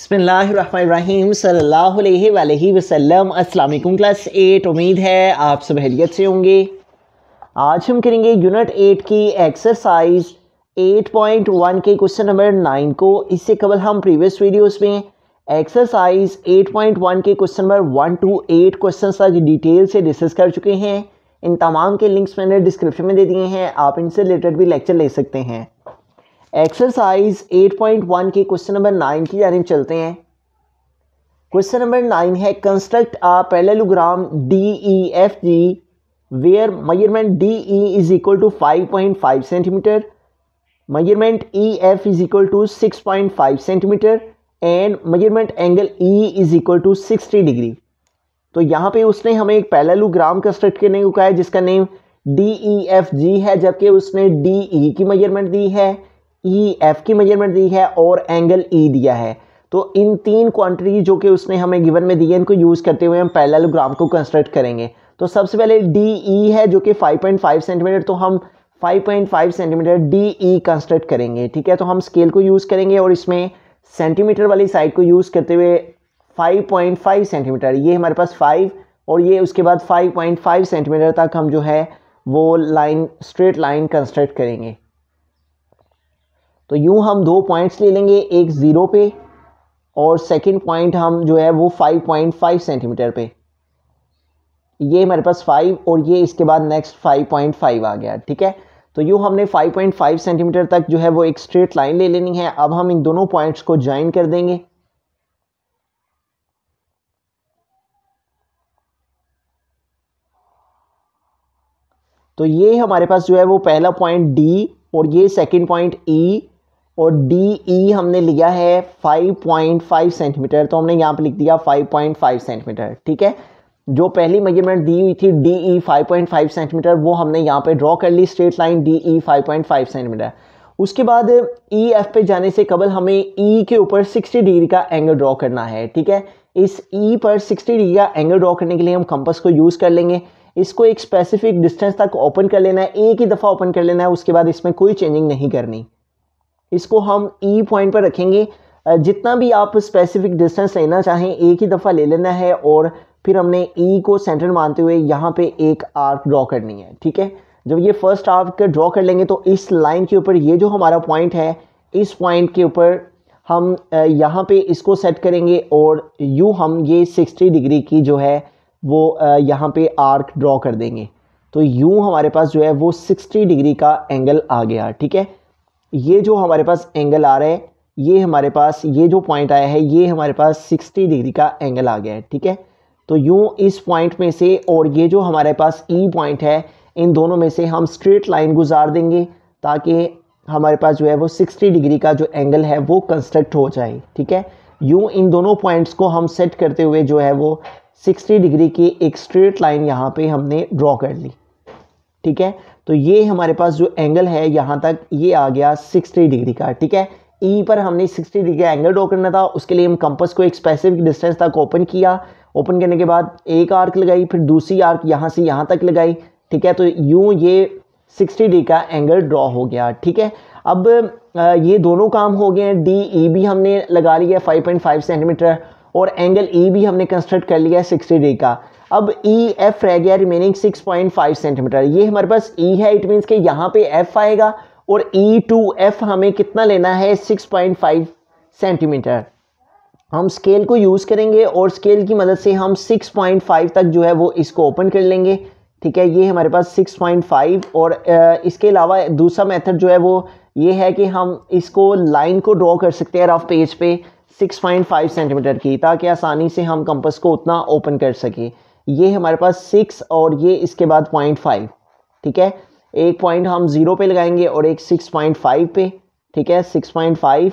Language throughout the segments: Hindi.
बसमीम सल्लल्लाहु अलैहि क्लास एट उम्मीद है आप सब हैरियत से होंगे आज हम करेंगे यूनिट एट की एक्सरसाइज 8.1 के क्वेश्चन नंबर नाइन को इससे कबल हम प्रीवियस वीडियोस में एक्सरसाइज 8.1 के question number one to eight question तक डिटेल से डिस्कस कर चुके हैं इन तमाम के लिंक्स मैंने डिस्क्रिप्शन में दे दिए हैं आप इनसे रिलेटेड भी लेक्चर ले सकते हैं एक्सरसाइज 8.1 के क्वेश्चन नंबर नाइन की जानब चलते हैं क्वेश्चन नंबर नाइन है construct a parallelogram D E F G where measurement D E is equal to 5.5 centimetre measurement E F is equal to 6.5 centimetre and measurement angle E is equal to 60 degree तो यहाँ पे उसने हमें एक पैलेलोग्राम कंस्ट्रक्ट करने को कहा है जिसका name D E F G है जबकि उसने डी ई e की मयरमेंट दी है ई e, एफ की मेजरमेंट दी है और एंगल ई e दिया है तो इन तीन क्वांटिटी जो कि उसने हमें गिवन में दी है इनको यूज़ करते हुए हम पैरेललोग्राम को कंस्ट्रक्ट करेंगे तो सबसे पहले डी ई e है जो कि 5.5 सेंटीमीटर तो हम 5.5 सेंटीमीटर डी ई कंस्ट्रक्ट करेंगे ठीक है तो हम स्केल को यूज़ करेंगे और इसमें सेंटीमीटर वाली साइड को यूज़ करते हुए 5.5 सेंटीमीटर ये हमारे पास 5 और ये उसके बाद 5.5 सेंटीमीटर तक हम जो है वो लाइन स्ट्रेट लाइन कंस्ट्रक्ट करेंगे तो यूँ हम दो पॉइंट्स ले लेंगे एक ज़ीरो पे और सेकंड पॉइंट हम जो है वो 5.5 सेंटीमीटर पे ये हमारे पास 5 और ये इसके बाद नेक्स्ट 5.5 आ गया ठीक है तो यूँ हमने 5.5 सेंटीमीटर तक जो है वो एक स्ट्रेट लाइन ले लेनी है अब हम इन दोनों पॉइंट्स को ज्वाइन कर देंगे तो ये हमारे पास जो है वो पहला पॉइंट डी और ये सेकंड पॉइंट ई और डी ई e हमने लिया है 5.5 सेंटीमीटर तो हमने यहाँ पे लिख दिया 5.5 सेंटीमीटर ठीक है जो पहली मेजरमेंट दी हुई थी डी ई 5.5 सेंटीमीटर वो हमने यहाँ पे ड्रॉ कर ली straight line D E 5.5 centimetre उसके बाद ई e एफ पे जाने से कबल हमें ई e के ऊपर 60 डिग्री का एंगल ड्रॉ करना है ठीक है इस ई e पर 60 डिग्री का एंगल ड्रॉ करने के लिए हम कंपस को यूज़ कर लेंगे इसको एक स्पेसिफिक डिस्टेंस तक ओपन कर लेना है एक ही दफ़ा ओपन कर लेना है उसके बाद इसमें कोई चेंजिंग नहीं करनी इसको हम ई e पॉइंट पर रखेंगे जितना भी आप स्पेसिफिक डिस्टेंस लेना चाहें एक ही दफ़ा ले लेना है और फिर हमने ई e को सेंटर मानते हुए यहाँ पे एक आर्क ड्रॉ करनी है ठीक है जब ये फर्स्ट आर्क ड्रॉ कर लेंगे तो इस लाइन के ऊपर ये जो हमारा पॉइंट है इस पॉइंट के ऊपर हम यहाँ पे इसको सेट करेंगे और यू हम ये सिक्सटी डिग्री की जो है वो यहाँ पे आर्क ड्रॉ कर देंगे तो यू हमारे पास जो है वो सिक्सटी डिग्री का एंगल आ गया ठीक है ये जो हमारे पास एंगल आ रहा है ये हमारे पास ये जो पॉइंट आया है ये हमारे पास 60 डिग्री का एंगल आ गया है ठीक है तो यूँ इस पॉइंट में से और ये जो हमारे पास ई e पॉइंट है इन दोनों में से हम स्ट्रेट लाइन गुजार देंगे ताकि हमारे पास जो है वो 60 डिग्री का जो एंगल है वो कंस्ट्रक्ट हो जाए ठीक है यूँ इन दोनों पॉइंट्स को हम सेट करते हुए जो है वो 60 डिग्री की एक स्ट्रेट लाइन यहाँ पे हमने ड्रॉ कर ली ठीक है तो ये हमारे पास जो एंगल है यहाँ तक ये आ गया 60 डिग्री का ठीक है ई e पर हमने 60 डिग्री का एंगल ड्रॉ करना था उसके लिए हम कंपस को एक स्पेसिफिक डिस्टेंस तक ओपन किया ओपन करने के बाद एक आर्क लगाई फिर दूसरी आर्क यहाँ से यहाँ तक लगाई ठीक है तो यूँ ये 60 डिग्री का एंगल ड्रॉ हो गया ठीक है अब ये दोनों काम हो गए हैं डी ई e भी हमने लगा लिया 5.5 सेंटीमीटर और एंगल ई e भी हमने कंस्ट्रक्ट कर लिया है सिक्सटी डिग्री का अब ई e, एफ रह गया रिमेनिंग 6.5 सेंटीमीटर ये हमारे पास ई e है इट मीन्स कि यहाँ पे एफ आएगा और ई टू एफ हमें कितना लेना है 6.5 सेंटीमीटर हम स्केल को यूज़ करेंगे और स्केल की मदद से हम 6.5 तक जो है वो इसको ओपन कर लेंगे ठीक है ये हमारे पास 6.5 और इसके अलावा दूसरा मेथड जो है वो ये है कि हम इसको लाइन को ड्रॉ कर सकते हैं रफ पेज पे 6.5 सेंटीमीटर की ताकि आसानी से हम कंपस को उतना ओपन कर सकें ये हमारे पास सिक्स और ये इसके बाद पॉइंट फाइव ठीक है एक पॉइंट हम ज़ीरो पे लगाएंगे और एक सिक्स पॉइंट फाइव पे ठीक है सिक्स पॉइंट फाइव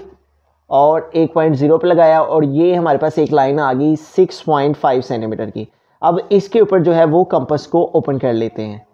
और एक पॉइंट ज़ीरो पे लगाया और ये हमारे पास एक लाइन आ गई सिक्स पॉइंट फाइव सेंटीमीटर की अब इसके ऊपर जो है वो कंपस को ओपन कर लेते हैं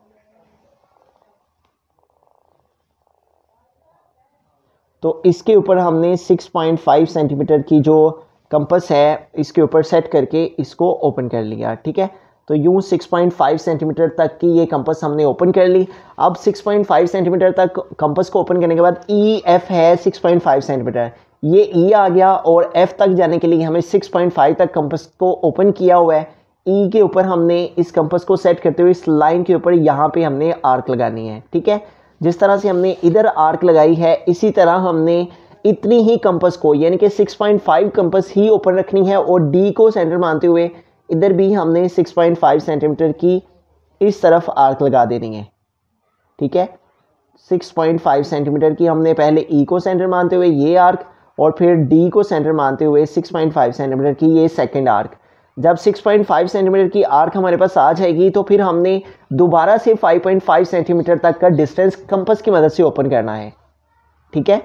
तो इसके ऊपर हमने 6.5 सेंटीमीटर की जो कंपस है इसके ऊपर सेट करके इसको ओपन कर लिया ठीक है तो यूँ 6.5 सेंटीमीटर तक की ये कंपस हमने ओपन कर ली अब 6.5 सेंटीमीटर तक कंपस को ओपन करने के बाद ई e एफ है 6.5 सेंटीमीटर ये ई e आ गया और एफ तक जाने के लिए हमें 6.5 तक कंपस को ओपन किया हुआ है ई e के ऊपर हमने इस कंपस को सेट करते हुए इस लाइन के ऊपर यहाँ पे हमने आर्क लगानी है ठीक है जिस तरह से हमने इधर आर्क लगाई है इसी तरह हमने इतनी ही कंपस को यानी कि 6.5 कंपस ही ओपन रखनी है और डी को सेंटर मानते हुए इधर भी हमने 6.5 सेंटीमीटर की इस तरफ आर्क लगा देनी है ठीक है 6.5 सेंटीमीटर की हमने पहले ई e को सेंटर मानते हुए ये आर्क और फिर डी को सेंटर मानते हुए 6.5 सेंटीमीटर की ये सेकंड आर्क जब 6.5 सेंटीमीटर की आर्क हमारे पास आ जाएगी तो फिर हमने दोबारा से 5.5 सेंटीमीटर तक का डिस्टेंस कंपस की मदद से ओपन करना है ठीक है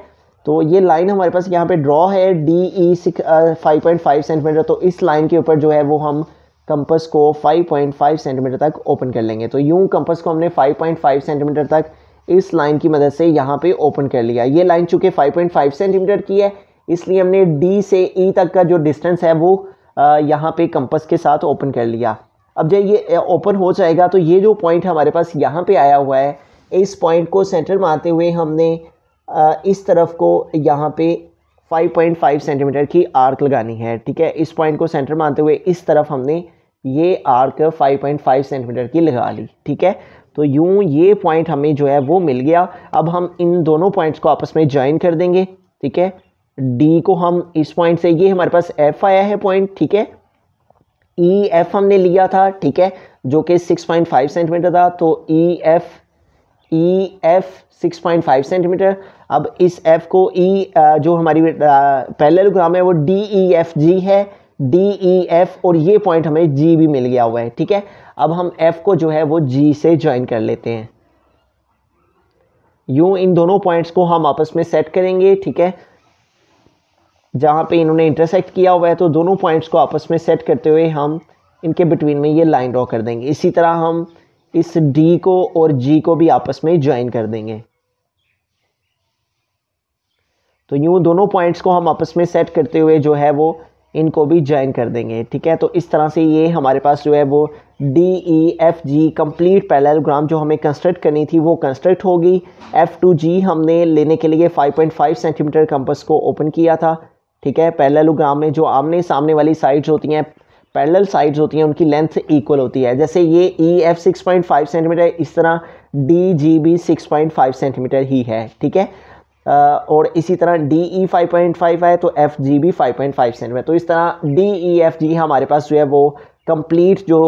तो ये लाइन हमारे पास यहाँ पे ड्रॉ है D E six five point five centimetre तो इस लाइन के ऊपर जो है वो हम कंपस को 5.5 सेंटीमीटर तक ओपन कर लेंगे तो यूं कंपस को हमने 5.5 सेंटीमीटर तक इस लाइन की मदद से यहाँ पे ओपन कर लिया ये लाइन चूँकि 5.5 सेंटीमीटर की है इसलिए हमने डी से ई e तक का जो डिस्टेंस है वो uh, यहाँ पे कंपस के साथ ओपन कर लिया अब जब ये ओपन uh, हो जाएगा तो ये जो पॉइंट हमारे पास यहाँ पर आया हुआ है इस पॉइंट को सेंटर मारते हुए हमने इस तरफ को यहाँ पे 5.5 सेंटीमीटर की आर्क लगानी है ठीक है इस पॉइंट को सेंटर मानते हुए इस तरफ हमने ये आर्क 5.5 सेंटीमीटर की लगा ली ठीक है तो यूँ ये पॉइंट हमें जो है वो मिल गया अब हम इन दोनों पॉइंट्स को आपस में ज्वाइन कर देंगे ठीक है डी को हम इस पॉइंट से ये हमारे पास एफ आया है पॉइंट ठीक है ई e, एफ हमने लिया था ठीक है जो कि 6.5 सेंटीमीटर था तो E e, F E F six point five centimetre अब इस एफ को ई e, जो हमारी पैरेललोग्राम है वो डी ई एफ जी है डी ई एफ और ये पॉइंट हमें जी भी मिल गया हुआ है ठीक है अब हम एफ को जो है वो जी से ज्वाइन कर लेते हैं यूं इन दोनों पॉइंट्स को हम आपस में सेट करेंगे ठीक है जहाँ पे इन्होंने इंटरसेक्ट किया हुआ है तो दोनों पॉइंट्स को आपस में सेट करते हुए हम इनके बिटवीन में ये लाइन ड्रॉ कर देंगे इसी तरह हम इस डी को और जी को भी आपस में ज्वाइन कर देंगे तो यूं दोनों पॉइंट्स को हम आपस में सेट करते हुए जो है वो इनको भी ज्वाइन कर देंगे ठीक है तो इस तरह से ये हमारे पास जो है वो D E F G complete parallelogram जो हमें कंस्ट्रक्ट करनी थी वो कंस्ट्रक्ट होगी एफ़ टू जी हमने लेने के लिए 5.5 सेंटीमीटर कंपस को ओपन किया था ठीक है पैरेललोग्राम में जो आमने सामने वाली साइड्स होती हैं पैरेलल साइड्स होती हैं उनकी लेंथ इक्वल होती है जैसे ये E F six point five centimetre इस तरह D G B six point five centimetre ही है ठीक है और इसी तरह D E five point five है तो F G B five point five centimetre तो इस तरह डी ई एफ जी हमारे पास जो है वो कंप्लीट जो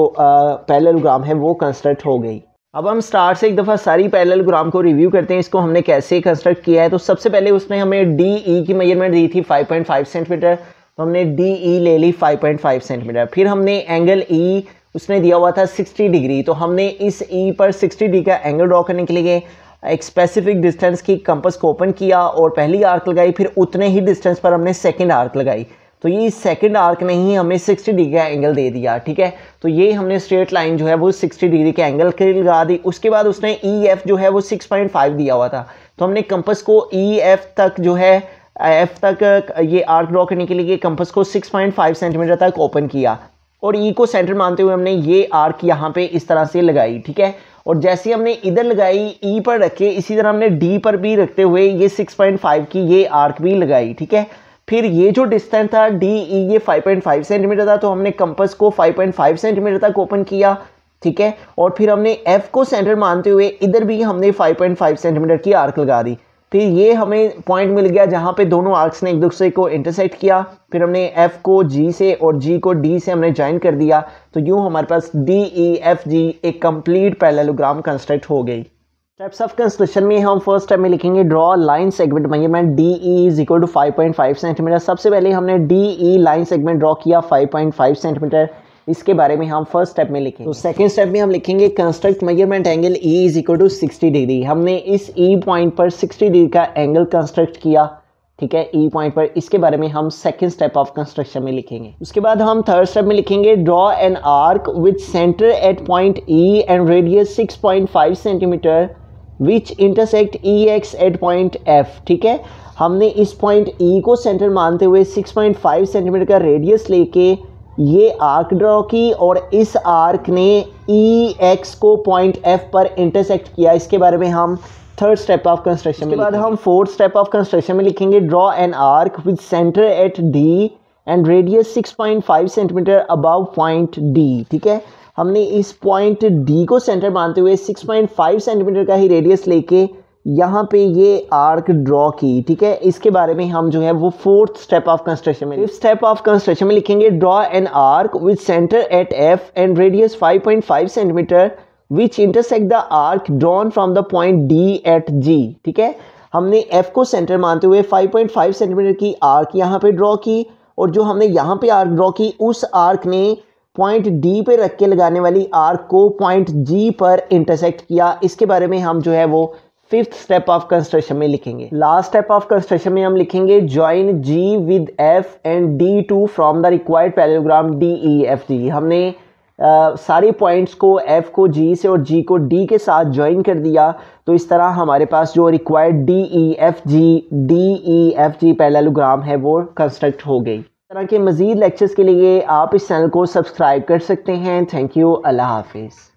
ग्राम है वो कंस्ट्रक्ट हो गई अब हम स्टार्ट से एक दफ़ा सारी ग्राम को रिव्यू करते हैं इसको हमने कैसे कंस्ट्रक्ट किया है तो सबसे पहले उसने हमें डी ई e की मेजरमेंट दी थी फाइव सेंटीमीटर तो हमने डी ई e ले ली 5.5 सेंटीमीटर फिर हमने एंगल ई e, उसने दिया हुआ था 60 डिग्री तो हमने इस ई e पर 60 डिग्री का एंगल ड्रॉ करने के लिए एक स्पेसिफिक डिस्टेंस की कंपस को ओपन किया और पहली आर्क लगाई फिर उतने ही डिस्टेंस पर हमने सेकेंड आर्क लगाई तो ये सेकंड आर्क ने ही हमें 60 डिग्री का एंगल दे दिया ठीक है तो ये हमने स्ट्रेट लाइन जो है वो 60 डिग्री के एंगल के लगा दी उसके बाद उसने ई e एफ जो है वो 6.5 दिया हुआ था तो हमने कंपस को ई e एफ तक जो है एफ तक ये आर्क ड्रॉ करने के लिए कंपस को 6.5 सेंटीमीटर तक ओपन किया और ई e को सेंटर मानते हुए हमने ये आर्क यहाँ पे इस तरह से लगाई ठीक है और जैसे हमने इधर लगाई ई e पर रखे इसी तरह हमने डी पर भी रखते हुए ये 6.5 की ये आर्क भी लगाई ठीक है फिर ये जो डिस्टेंस था डी ई e, ये 5.5 सेंटीमीटर था तो हमने कंपस को 5.5 सेंटीमीटर तक ओपन किया ठीक है और फिर हमने एफ को सेंटर मानते हुए इधर भी हमने 5.5 सेंटीमीटर की आर्क लगा दी फिर तो ये हमें पॉइंट मिल गया जहाँ पे दोनों आर्क्स ने एक दूसरे को इंटरसेक्ट किया फिर हमने एफ़ को जी से और जी को डी से हमने ज्वाइन कर दिया तो यूँ हमारे पास डी ई एफ जी एक कम्प्लीट पैलेलोग्राम कंस्ट्रक्ट हो गई स्टेप्स ऑफ कंस्ट्रक्शन में हम फर्स्ट स्टेप में लिखेंगे draw line segment measurement D E is equal to five point five centimetre सबसे पहले हमने D E line segment draw किया फाइव पॉइंट फाइव सेंटीमीटर इसके बारे में हम फर्स्ट स्टेप में लिखेंगे तो सेकंड स्टेप में हम लिखेंगे construct measurement angle E is equal to sixty degree हमने इस ई e पॉइंट पर सिक्सटी डिग्री का एंगल कंस्ट्रक्ट किया ठीक है ई e पॉइंट पर इसके बारे में हम सेकेंड स्टेप ऑफ कंस्ट्रक्शन में लिखेंगे उसके बाद हम थर्ड स्टेप में लिखेंगे draw an arc with centre at point E and radius six point five centimetre which intersect E X at point F ठीक है हमने इस पॉइंट ई e को सेंटर मानते हुए 6.5 सेंटीमीटर का रेडियस लेके ये आर्क ड्रॉ की और इस आर्क ने ई e एक्स को पॉइंट एफ पर इंटरसेक्ट किया इसके बारे में हम थर्ड स्टेप ऑफ कंस्ट्रक्शन में बाद हम फोर्थ स्टेप ऑफ कंस्ट्रक्शन में लिखेंगे draw an arc with centre at D and radius 6.5 centimetre above point D ठीक है हमने इस पॉइंट डी को सेंटर मानते हुए 6.5 सेंटीमीटर का ही रेडियस लेके यहाँ पे ये आर्क ड्रॉ की ठीक है इसके बारे में हम जो है वो फोर्थ स्टेप ऑफ कंस्ट्रक्शन में फिफ्थ स्टेप ऑफ कंस्ट्रक्शन में लिखेंगे draw an arc with centre at F and radius 5.5 centimetre which intersect the arc drawn from the point D at G ठीक है हमने एफ को सेंटर मानते हुए 5.5 सेंटीमीटर की आर्क यहाँ पे ड्रॉ की और जो हमने यहाँ पे आर्क ड्रॉ की उस आर्क ने पॉइंट डी पे रख के लगाने वाली आर्क को पॉइंट जी पर इंटरसेक्ट किया इसके बारे में हम जो है वो फिफ्थ स्टेप ऑफ कंस्ट्रक्शन में लिखेंगे लास्ट स्टेप ऑफ कंस्ट्रक्शन में हम लिखेंगे join G with F and D to from the required parallelogram D E F G हमने आ, सारे पॉइंट्स को एफ को जी से और जी को डी के साथ ज्वाइन कर दिया तो इस तरह हमारे पास जो required D E F G D E F G parallelogram है वो कंस्ट्रक्ट हो गई इस तरह के मज़ीद लेक्चर्स के लिए आप इस चैनल को सब्सक्राइब कर सकते हैं थैंक यू अल्लाह हाफिज़